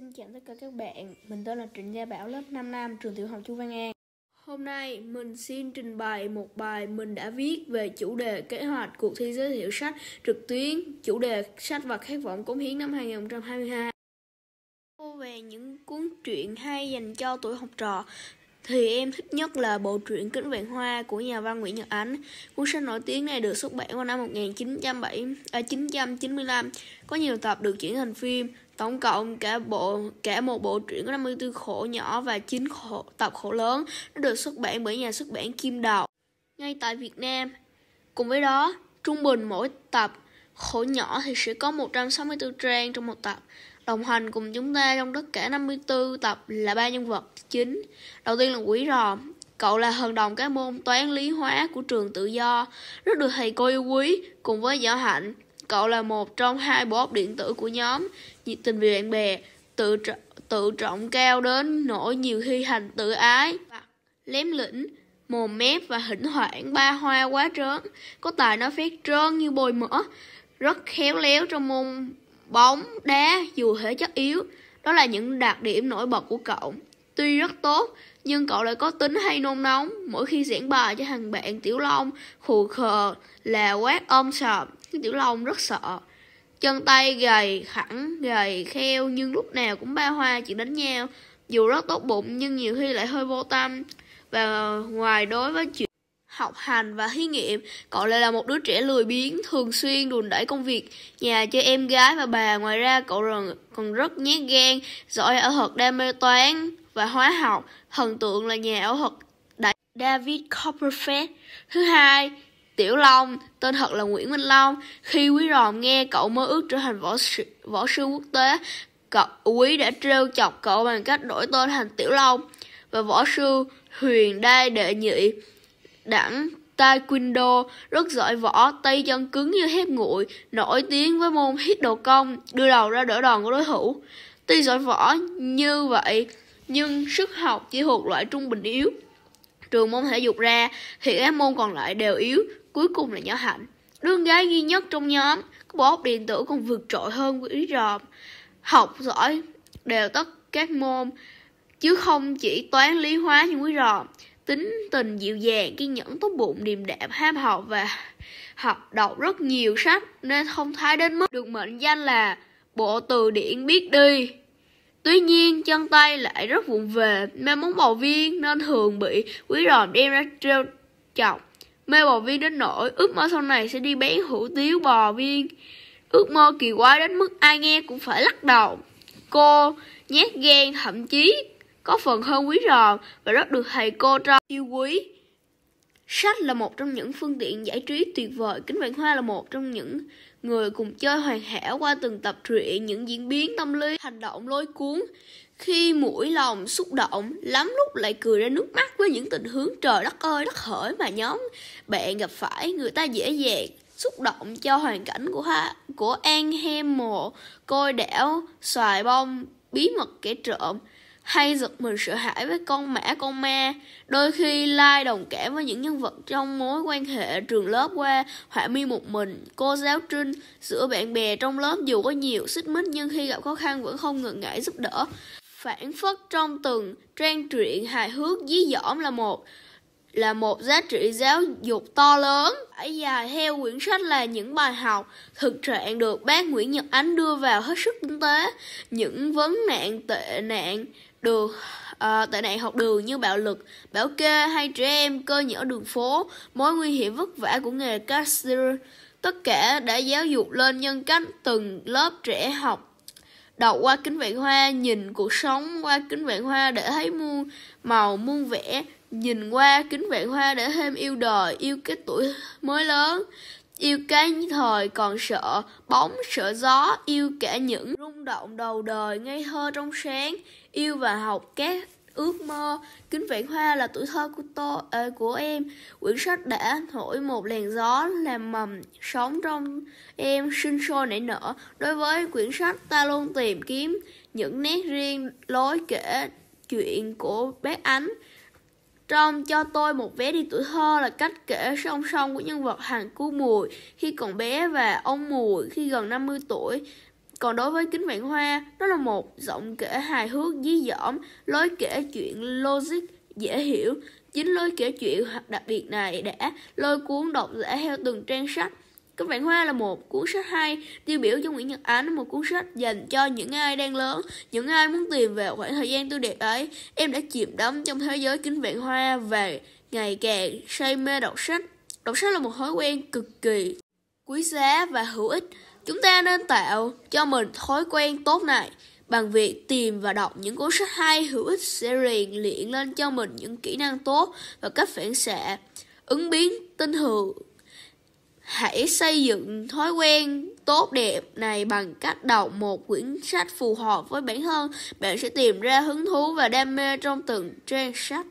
Xin chào tất cả các bạn, mình tên là Trịnh Gia Bảo lớp 5 năm trường tiểu học Chu Văn An. Hôm nay mình xin trình bày một bài mình đã viết về chủ đề kế hoạch cuộc thi giới thiệu sách trực tuyến, chủ đề sách và khát vọng cống hiến năm 2022. Cô về những cuốn truyện hay dành cho tuổi học trò thì em thích nhất là bộ truyện Kính Vạn Hoa của nhà văn Nguyễn Nhật Ánh. Cuốn sách nổi tiếng này được xuất bản vào năm 1970, à, 1995, có nhiều tập được chuyển thành phim, Tổng cộng cả bộ cả một bộ truyện có 54 khổ nhỏ và 9 khổ, tập khổ lớn. Nó được xuất bản bởi nhà xuất bản Kim Đào ngay tại Việt Nam. Cùng với đó, trung bình mỗi tập khổ nhỏ thì sẽ có 164 trang trong một tập. Đồng hành cùng chúng ta trong tất cả 54 tập là ba nhân vật chính. Đầu tiên là Quỷ Rò, cậu là thần đồng các môn toán lý hóa của trường tự do, rất được thầy cô yêu quý cùng với Võ Hạnh, Cậu là một trong hai bóp điện tử của nhóm, nhiệt tình vì bạn bè, tự, tr tự trọng cao đến nỗi nhiều khi hành tự ái, lém lĩnh, mồm mép và hỉnh thoảng ba hoa quá trớn, có tài nói phét trơn như bồi mỡ, rất khéo léo trong môn bóng, đá dù thể chất yếu. Đó là những đặc điểm nổi bật của cậu. Tuy rất tốt, nhưng cậu lại có tính hay nôn nóng. Mỗi khi giảng bài cho thằng bạn Tiểu Long, khù khờ là quát ôm sọp, cái tiểu long rất sợ Chân tay gầy khẳng gầy kheo Nhưng lúc nào cũng ba hoa chỉ đánh nhau Dù rất tốt bụng nhưng nhiều khi lại hơi vô tâm Và ngoài đối với chuyện học hành và thí nghiệm cậu lại là một đứa trẻ lười biếng thường xuyên đùn đẩy công việc nhà cho em gái và bà ngoài ra cậu còn rất nhát gan giỏi ở thuật đam mê toán và hóa học thần tượng là nhà ảo thuật david copperfield thứ hai Tiểu Long, tên thật là Nguyễn Minh Long, khi Quý Ròm nghe cậu mơ ước trở thành võ sư, võ sư quốc tế, cậu Quý đã trêu chọc cậu bằng cách đổi tên thành Tiểu Long và võ sư Huyền Đai Đệ Nhị đẳng Taekwondo, rất giỏi võ, tay chân cứng như thép nguội, nổi tiếng với môn hít đồ công, đưa đầu ra đỡ đòn của đối thủ. Tuy giỏi võ như vậy, nhưng sức học chỉ thuộc loại trung bình yếu trường môn thể dục ra thì các môn còn lại đều yếu cuối cùng là nhỏ hạnh đương gái duy nhất trong nhóm có bộ óc điện tử còn vượt trội hơn quý ròm học giỏi đều tất các môn chứ không chỉ toán lý hóa như quý ròm tính tình dịu dàng kiên nhẫn tốt bụng điềm đạm ham học và học đọc rất nhiều sách nên không thái đến mức được mệnh danh là bộ từ điển biết đi Tuy nhiên, chân tay lại rất vụng về, mê muốn bầu viên nên thường bị quý ròm đem ra trêu chọc. Mê bầu viên đến nỗi ước mơ sau này sẽ đi bán hủ tiếu bò viên. Ước mơ kỳ quái đến mức ai nghe cũng phải lắc đầu. Cô nhát gan thậm chí có phần hơn quý ròm và rất được thầy cô cho yêu quý. Sách là một trong những phương tiện giải trí tuyệt vời, Kính Vạn Hoa là một trong những người cùng chơi hoàn hảo qua từng tập truyện, những diễn biến tâm lý, hành động lôi cuốn. Khi mũi lòng xúc động, lắm lúc lại cười ra nước mắt với những tình huống trời đất ơi đất hỡi mà nhóm bạn gặp phải, người ta dễ dàng xúc động cho hoàn cảnh của ha, của An Hem Mồ, Côi Đảo, Xoài Bông, Bí mật kẻ trộm hay giật mình sợ hãi với con mã con ma. Đôi khi Lai đồng cảm với những nhân vật trong mối quan hệ trường lớp qua họa mi một mình, cô giáo Trinh, giữa bạn bè trong lớp dù có nhiều xích mích nhưng khi gặp khó khăn vẫn không ngần ngại giúp đỡ. Phản phất trong từng trang truyện hài hước dí dỏm là một là một giá trị giáo dục to lớn. Trải dài theo quyển sách là những bài học thực trạng được bác Nguyễn Nhật Ánh đưa vào hết sức tinh tế, những vấn nạn tệ nạn đường à, tệ nạn học đường như bạo lực, bảo kê hay trẻ em cơ nhở đường phố, mối nguy hiểm vất vả của nghề caster, tất cả đã giáo dục lên nhân cách từng lớp trẻ học đọc qua kính vạn hoa nhìn cuộc sống qua kính vạn hoa để thấy muôn màu muôn vẻ nhìn qua kính vạn hoa để thêm yêu đời yêu cái tuổi mới lớn Yêu cái thời còn sợ bóng sợ gió Yêu cả những rung động đầu đời ngây thơ trong sáng Yêu và học các ước mơ kính vạn hoa là tuổi thơ của tôi à, của em quyển sách đã thổi một làn gió làm mầm sống trong em sinh sôi nảy nở đối với quyển sách ta luôn tìm kiếm những nét riêng lối kể chuyện của bé ánh trong cho tôi một vé đi tuổi thơ là cách kể song song của nhân vật hàng Cú Mùi khi còn bé và ông Mùi khi gần 50 tuổi. Còn đối với Kính Vạn Hoa, đó là một giọng kể hài hước dí dỏm, lối kể chuyện logic dễ hiểu. Chính lối kể chuyện đặc biệt này đã lôi cuốn độc giả theo từng trang sách Cánh vạn hoa là một cuốn sách hay, tiêu biểu cho Nguyễn Nhật Ánh, một cuốn sách dành cho những ai đang lớn, những ai muốn tìm về khoảng thời gian tươi đẹp ấy. Em đã chìm đắm trong thế giới kính vạn hoa và ngày càng say mê đọc sách. Đọc sách là một thói quen cực kỳ quý giá và hữu ích. Chúng ta nên tạo cho mình thói quen tốt này bằng việc tìm và đọc những cuốn sách hay hữu ích sẽ rèn luyện lên cho mình những kỹ năng tốt và cách phản xạ ứng biến tinh thường Hãy xây dựng thói quen tốt đẹp này bằng cách đọc một quyển sách phù hợp với bản thân. Bạn sẽ tìm ra hứng thú và đam mê trong từng trang sách.